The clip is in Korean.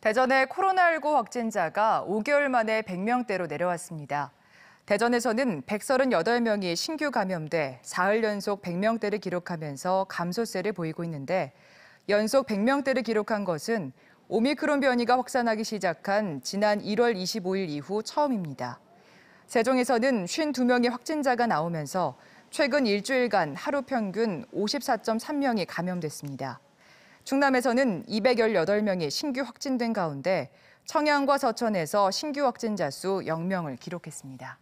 대전의 코로나19 확진자가 5개월 만에 100명대로 내려왔습니다. 대전에서는 138명이 신규 감염돼 사흘 연속 100명대를 기록하면서 감소세를 보이고 있는데 연속 100명대를 기록한 것은 오미크론 변이가 확산하기 시작한 지난 1월 25일 이후 처음입니다. 세종에서는 52명의 확진자가 나오면서 최근 일주일간 하루 평균 54.3명이 감염됐습니다. 충남에서는 218명이 신규 확진된 가운데 청양과 서천에서 신규 확진자 수 0명을 기록했습니다.